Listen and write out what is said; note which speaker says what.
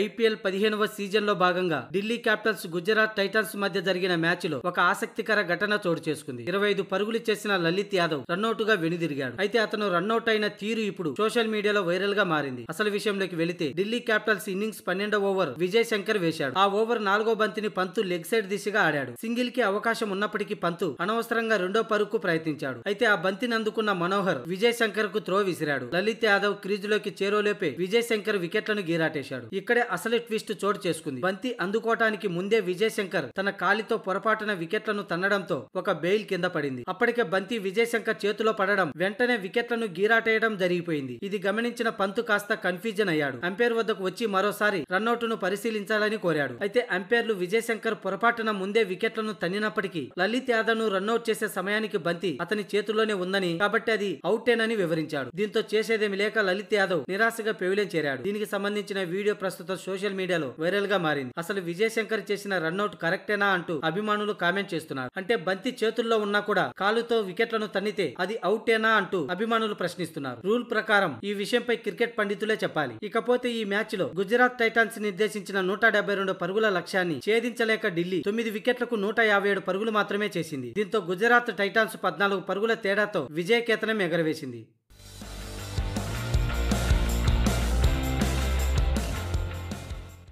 Speaker 1: IPL పదిహేనవ సీజన్లో భాగంగా ఢిల్లీ క్యాపిటల్స్ గుజరాత్ టైటన్స్ మధ్య జరిగిన మ్యాచ్లో ఒక ఆసక్తికర ఘటన చోటు చేసుకుంది ఇరవై ఐదు పరుగులు చేసిన లలిత్ యాదవ్ రన్అట్ గా వెనుదిరిగాడు అయితే అతను రన్అట్ అయిన తీరు ఇప్పుడు సోషల్ మీడియాలో వైరల్ గా మారింది అసలు విషయంలోకి వెళితే ఢిల్లీ క్యాపిటల్స్ ఇన్నింగ్స్ పన్నెండవ ఓవర్ విజయ్ శంకర్ వేశాడు ఆ ఓవర్ నాలుగో బంతిని పంతు లెగ్ సైడ్ దిశగా ఆడాడు సింగిల్ కి అవకాశం ఉన్నప్పటికీ పంతు అనవసరంగా రెండో పరుగుకు ప్రయత్నించాడు అయితే ఆ బంతిని అందుకున్న మనోహర్ విజయ్ శంకర్ కు త్రో విసిరాడు లలిత్ యాదవ్ క్రీజ్ లోకి చేరోలేపే విజయ్ శంకర్ వికెట్లను గీరాటేశాడు ఇక్కడ ఇక్కడే అసలు ట్విస్ట్ చోటు చేసుకుంది బంతి అందుకోవటానికి ముందే విజయశంకర్ తన కాలితో పొరపాటున వికెట్లను తన్నడంతో ఒక బెయిల్ కింద పడింది అప్పటికే బంతి విజయశంకర్ చేతిలో పడడం వెంటనే వికెట్లను గీరాటేయడం జరిగిపోయింది ఇది గమనించిన పంతు కాస్త కన్ఫ్యూజన్ అయ్యాడు అంపైర్ వద్దకు వచ్చి మరోసారి రన్అట్ను పరిశీలించాలని కోరాడు అయితే అంపైర్లు విజయశంకర్ పొరపాటున ముందే వికెట్లను తన్నినప్పటికీ లలిత్ యాదవ్ ను రన్అట్ చేసే సమయానికి బంతి అతని చేతుల్లోనే ఉందని కాబట్టి అది అవుటేనని వివరించాడు దీంతో చేసేదేమి లేక లలిత్ యాదవ్ నిరాశగా పెవిలేం చేరాడు దీనికి సంబంధించిన వీడియో ప్రస్తుతం ప్రస్తుతం సోషల్ మీడియాలో వైరల్ గా మారింది అసలు విజయశంకర్ చేసిన రన్అట్ కరెక్టేనా అంటూ అభిమానులు కామెంట్ చేస్తున్నారు అంటే బంతి చేతుల్లో ఉన్నా కూడా కాలుతో వికెట్లను తన్నితే అది అవుటేనా అంటూ అభిమానులు ప్రశ్నిస్తున్నారు రూల్ ప్రకారం ఈ విషయంపై క్రికెట్ పండితులే చెప్పాలి ఇకపోతే ఈ మ్యాచ్ లో గుజరాత్ టైటాన్స్ నిర్దేశించిన నూట డెబ్బై రెండు పరుగుల లక్ష్యాన్ని ఛేదించలేక ఢిల్లీ తొమ్మిది వికెట్లకు నూట యాభై ఏడు పరుగులు మాత్రమే చేసింది దీంతో గుజరాత్ టైటాన్స్ పద్నాలుగు పరుగుల తేడాతో విజయకేతనం ఎగరవేసింది